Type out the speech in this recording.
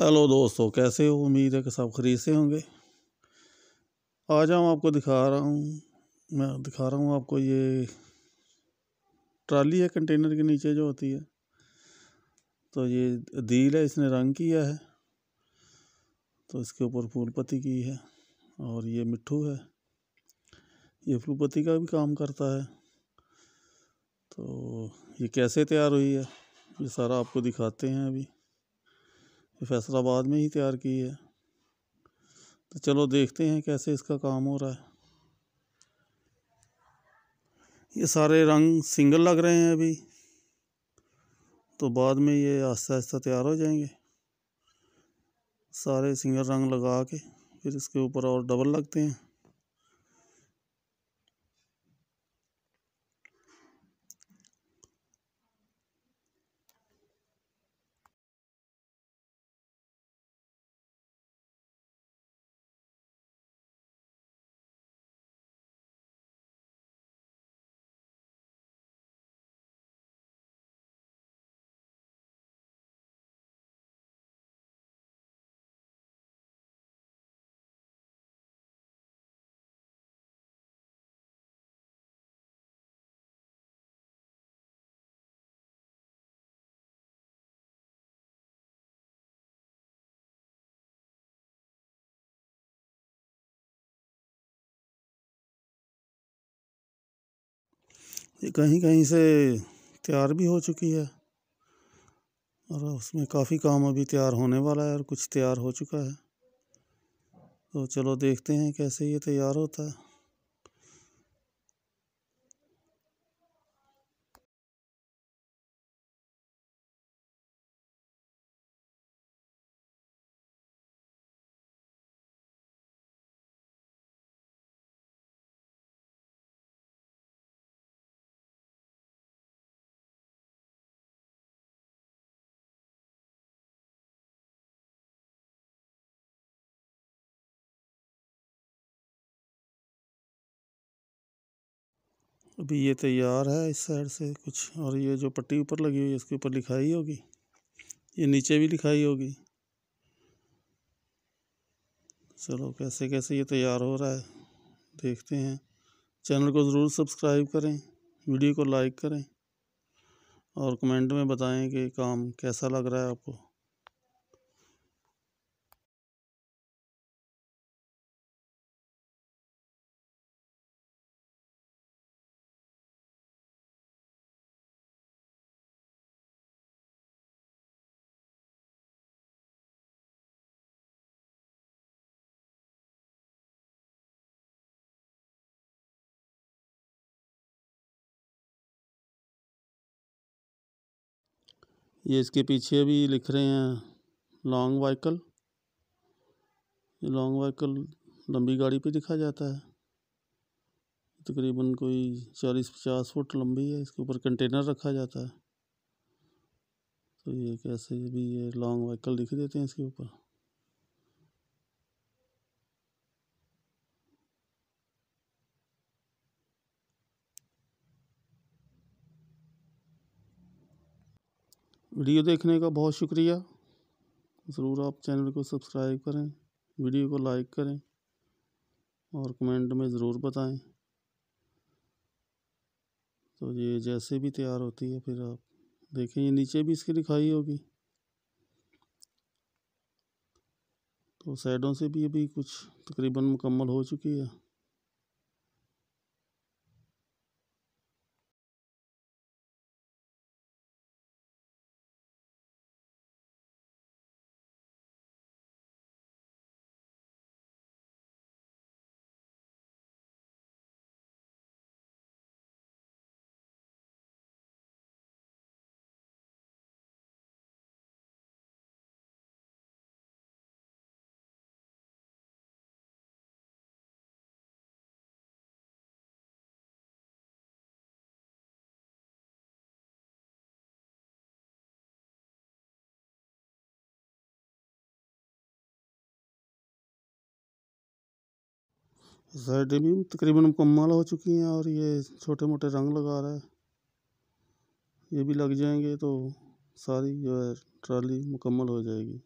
hello दोस्तों कैसे हो उम्मीद है कि सब खरीद से होंगे आज हम आपको दिखा रहा हूँ मैं दिखा रहा हूँ आपको ये ट्राली है कंटेनर के नीचे जो होती है तो ये दील है इसने रंग किया है तो इसके ऊपर फूल पत्ती की है और ये मिट्ठू है ये फूल पत्ती का भी काम करता है तो ये कैसे तैयार हुई है ये सारा आपको दिखाते हैं अभी फैसलाबाद में ही तैयार की है तो चलो देखते हैं कैसे इसका काम हो रहा है ये सारे रंग सिंगल लग रहे हैं अभी तो बाद में ये आस्ता आस्ता तैयार हो जाएंगे सारे सिंगल रंग लगा के फिर इसके ऊपर और डबल लगते हैं ये कहीं कहीं से तैयार भी हो चुकी है और उसमें काफ़ी काम अभी तैयार होने वाला है और कुछ तैयार हो चुका है तो चलो देखते हैं कैसे ये तैयार होता है अभी ये तैयार है इस साइड से कुछ और ये जो पट्टी ऊपर लगी हुई है इसके ऊपर लिखाई होगी ये नीचे भी लिखाई होगी चलो कैसे कैसे ये तैयार हो रहा है देखते हैं चैनल को ज़रूर सब्सक्राइब करें वीडियो को लाइक करें और कमेंट में बताएं कि काम कैसा लग रहा है आपको ये इसके पीछे भी लिख रहे हैं लॉन्ग वाइकल ये लॉन्ग वाइकल लंबी गाड़ी पे लिखा जाता है तकरीबन कोई चालीस पचास फुट लंबी है इसके ऊपर कंटेनर रखा जाता है तो ये कैसे भी ये लॉन्ग वाइकल लिख देते हैं इसके ऊपर वीडियो देखने का बहुत शुक्रिया ज़रूर आप चैनल को सब्सक्राइब करें वीडियो को लाइक करें और कमेंट में ज़रूर बताएं तो ये जैसे भी तैयार होती है फिर आप देखें ये नीचे भी इसकी दिखाई होगी तो साइडों से भी अभी कुछ तकरीबन मुकम्मल हो चुकी है साइडें भी तकरीबन मुकम्मल हो चुकी हैं और ये छोटे मोटे रंग लगा रहा है ये भी लग जाएंगे तो सारी जो है ट्राली मुकम्मल हो जाएगी